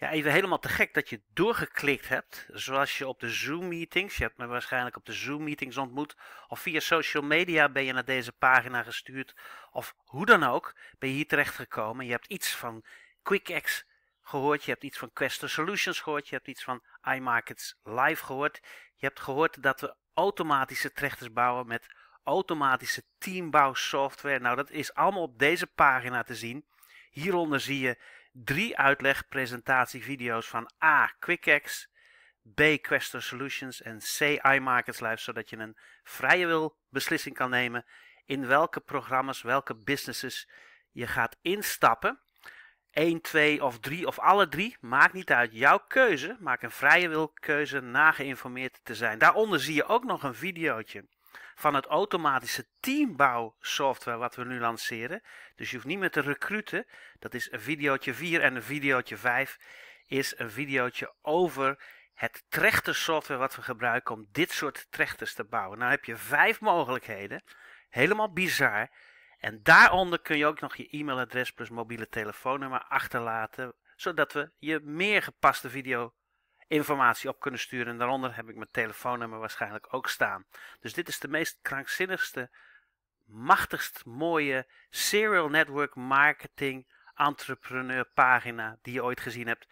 ja, even helemaal te gek dat je doorgeklikt hebt. Zoals je op de Zoom-meetings, je hebt me waarschijnlijk op de Zoom-meetings ontmoet. Of via social media ben je naar deze pagina gestuurd. Of hoe dan ook, ben je hier terechtgekomen. Je hebt iets van QuickX gehoord. Je hebt iets van Quester Solutions gehoord. Je hebt iets van iMarkets Live gehoord. Je hebt gehoord dat we automatische trechters bouwen met automatische teambouwsoftware. Nou, dat is allemaal op deze pagina te zien. Hieronder zie je drie uitlegpresentatievideo's van A. QuickX, B. quester Solutions en C. iMarkets Live, zodat je een vrije wil beslissing kan nemen in welke programma's, welke businesses je gaat instappen. 1, 2 of 3 of alle drie, maakt niet uit. Jouw keuze, maak een vrije wil keuze na geïnformeerd te zijn. Daaronder zie je ook nog een videootje van het automatische teambouwsoftware wat we nu lanceren. Dus je hoeft niet meer te recruten. Dat is een videootje 4 en een videootje 5 is een videootje over het trechtersoftware wat we gebruiken om dit soort trechters te bouwen. Nou heb je vijf mogelijkheden. Helemaal bizar. En daaronder kun je ook nog je e-mailadres plus mobiele telefoonnummer achterlaten, zodat we je meer gepaste video informatie op kunnen sturen. En daaronder heb ik mijn telefoonnummer waarschijnlijk ook staan. Dus dit is de meest krankzinnigste, machtigst mooie serial network marketing entrepreneur pagina die je ooit gezien hebt.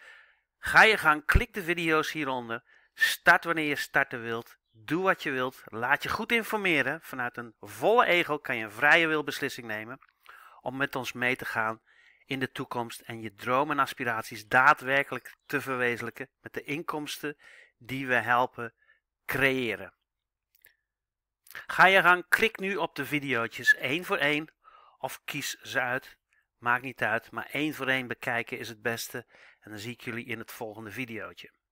Ga je gang, klik de video's hieronder. Start wanneer je starten wilt. Doe wat je wilt. Laat je goed informeren. Vanuit een volle ego kan je een vrije wil beslissing nemen om met ons mee te gaan in de toekomst en je dromen en aspiraties daadwerkelijk te verwezenlijken met de inkomsten die we helpen creëren. Ga je gang, klik nu op de video's één voor één of kies ze uit. Maakt niet uit, maar één voor één bekijken is het beste en dan zie ik jullie in het volgende videootje.